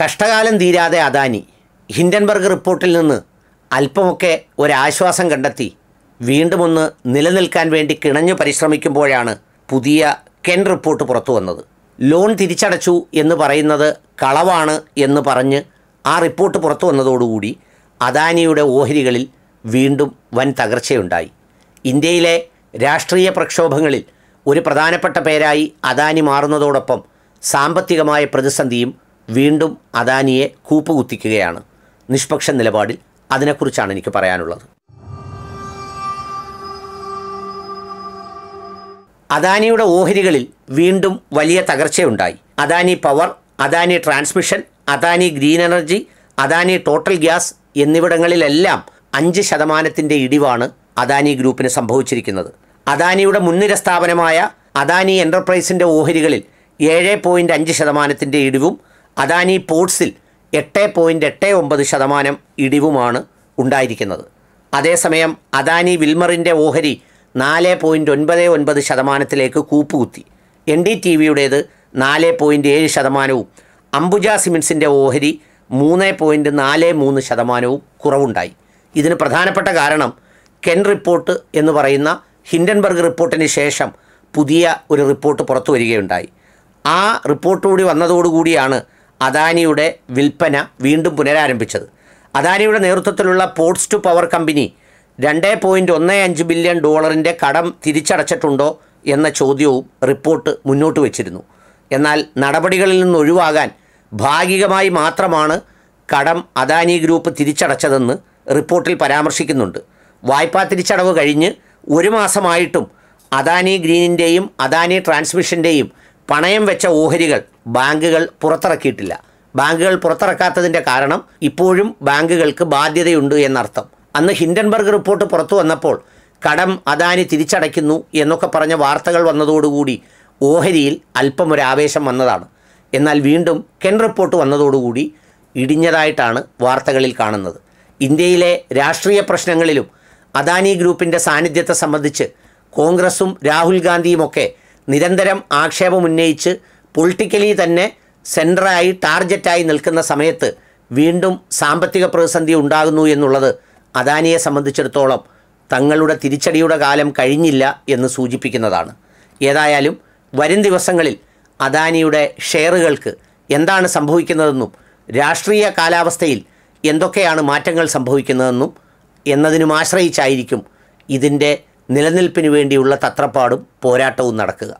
കഷ്ടകാലം തീരാതെ അദാനി ഹിൻഡൻബർഗ് റിപ്പോർട്ടിൽ നിന്ന് അല്പമൊക്കെ ഒരാശ്വാസം കണ്ടെത്തി വീണ്ടും ഒന്ന് നിലനിൽക്കാൻ വേണ്ടി കിണഞ്ഞു പരിശ്രമിക്കുമ്പോഴാണ് പുതിയ കെൻ റിപ്പോർട്ട് പുറത്തു വന്നത് ലോൺ തിരിച്ചടച്ചു എന്ന് പറയുന്നത് കളവാണ് എന്ന് പറഞ്ഞ് ആ റിപ്പോർട്ട് പുറത്തു വന്നതോടുകൂടി അദാനിയുടെ ഓഹരികളിൽ വീണ്ടും വൻ തകർച്ചയുണ്ടായി ഇന്ത്യയിലെ രാഷ്ട്രീയ പ്രക്ഷോഭങ്ങളിൽ ഒരു പ്രധാനപ്പെട്ട പേരായി അദാനി മാറുന്നതോടൊപ്പം സാമ്പത്തികമായ പ്രതിസന്ധിയും വീണ്ടും അദാനിയെ കൂപ്പുകുത്തിക്കുകയാണ് നിഷ്പക്ഷ നിലപാടിൽ അതിനെക്കുറിച്ചാണ് എനിക്ക് പറയാനുള്ളത് അദാനിയുടെ ഓഹരികളിൽ വീണ്ടും വലിയ തകർച്ചയുണ്ടായി Adani Power Adani Transmission Adani Green Energy Adani Total Gas എന്നിവിടങ്ങളിലെല്ലാം അഞ്ച് ശതമാനത്തിൻ്റെ ഇടിവാണ് അദാനി ഗ്രൂപ്പിന് സംഭവിച്ചിരിക്കുന്നത് അദാനിയുടെ മുൻനിര സ്ഥാപനമായ അദാനി എൻ്റർപ്രൈസിൻ്റെ ഓഹരികളിൽ ഏഴ് പോയിൻറ്റ് അഞ്ച് ശതമാനത്തിൻ്റെ ഇടിവും അദാനി പോർട്സിൽ എട്ട് പോയിൻ്റ് എട്ട് ഒമ്പത് ശതമാനം ഇടിവുമാണ് ഉണ്ടായിരിക്കുന്നത് അതേസമയം അദാനി വിൽമറിൻ്റെ ഓഹരി നാല് പോയിൻറ്റ് ഒൻപത് ഒൻപത് ശതമാനത്തിലേക്ക് കൂപ്പുകുത്തി എൻ ഡി ടി വിയുടേത് നാല് പോയിൻറ്റ് ഏഴ് ശതമാനവും അംബുജ സിമെൻസിൻ്റെ ഓഹരി മൂന്ന് പോയിൻറ്റ് നാല് മൂന്ന് ശതമാനവും കുറവുണ്ടായി ഇതിന് പ്രധാനപ്പെട്ട കാരണം കെൻ റിപ്പോർട്ട് എന്ന് പറയുന്ന ഹിൻഡൻബർഗ് റിപ്പോർട്ടിന് ശേഷം പുതിയ ഒരു റിപ്പോർട്ട് പുറത്തു വരികയുണ്ടായി ആ റിപ്പോർട്ട് കൂടി വന്നതോടുകൂടിയാണ് അദാനിയുടെ വിൽപ്പന വീണ്ടും പുനരാരംഭിച്ചത് അദാനിയുടെ നേതൃത്വത്തിലുള്ള പോർട്സ് ടു പവർ കമ്പനി രണ്ട് പോയിൻറ്റ് ഒന്ന് അഞ്ച് ബില്യൺ ഡോളറിൻ്റെ കടം തിരിച്ചടച്ചിട്ടുണ്ടോ എന്ന ചോദ്യവും റിപ്പോർട്ട് മുന്നോട്ട് വച്ചിരുന്നു എന്നാൽ നടപടികളിൽ നിന്ന് ഒഴിവാകാൻ ഭാഗികമായി മാത്രമാണ് കടം അദാനി ഗ്രൂപ്പ് തിരിച്ചടച്ചതെന്ന് റിപ്പോർട്ടിൽ പരാമർശിക്കുന്നുണ്ട് വായ്പാ തിരിച്ചടവ് കഴിഞ്ഞ് ഒരു മാസമായിട്ടും അദാനി ഗ്രീനിൻ്റെയും അദാനി ട്രാൻസ്മിഷൻ്റെയും പണയം വെച്ച ഓഹരികൾ ബാങ്കുകൾ പുറത്തിറക്കിയിട്ടില്ല ബാങ്കുകൾ പുറത്തിറക്കാത്തതിൻ്റെ കാരണം ഇപ്പോഴും ബാങ്കുകൾക്ക് ബാധ്യതയുണ്ട് എന്നർത്ഥം അന്ന് ഹിൻഡൻബർഗ് റിപ്പോർട്ട് പുറത്തു വന്നപ്പോൾ കടം അദാനി തിരിച്ചടയ്ക്കുന്നു എന്നൊക്കെ പറഞ്ഞ വാർത്തകൾ വന്നതോടുകൂടി ഓഹരിയിൽ അല്പം ഒരു ആവേശം വന്നതാണ് എന്നാൽ വീണ്ടും കെൻ റിപ്പോർട്ട് വന്നതോടുകൂടി ഇടിഞ്ഞതായിട്ടാണ് വാർത്തകളിൽ കാണുന്നത് ഇന്ത്യയിലെ രാഷ്ട്രീയ പ്രശ്നങ്ങളിലും അദാനി ഗ്രൂപ്പിൻ്റെ സാന്നിധ്യത്തെ സംബന്ധിച്ച് കോൺഗ്രസും രാഹുൽ ഗാന്ധിയുമൊക്കെ നിരന്തരം ആക്ഷേപമുന്നയിച്ച് പൊളിറ്റിക്കലി തന്നെ സെൻറ്ററായി ടാർജറ്റായി നിൽക്കുന്ന സമയത്ത് വീണ്ടും സാമ്പത്തിക പ്രതിസന്ധി ഉണ്ടാകുന്നു എന്നുള്ളത് അദാനിയെ സംബന്ധിച്ചിടത്തോളം തങ്ങളുടെ തിരിച്ചടിയുടെ കാലം കഴിഞ്ഞില്ല എന്ന് സൂചിപ്പിക്കുന്നതാണ് ഏതായാലും വരും ദിവസങ്ങളിൽ അദാനിയുടെ ഷെയറുകൾക്ക് എന്താണ് സംഭവിക്കുന്നതെന്നും രാഷ്ട്രീയ കാലാവസ്ഥയിൽ എന്തൊക്കെയാണ് മാറ്റങ്ങൾ സംഭവിക്കുന്നതെന്നും എന്നതിനും ആശ്രയിച്ചായിരിക്കും ഇതിൻ്റെ നിലനിൽപ്പിന് വേണ്ടിയുള്ള തത്രപ്പാടും പോരാട്ടവും നടക്കുക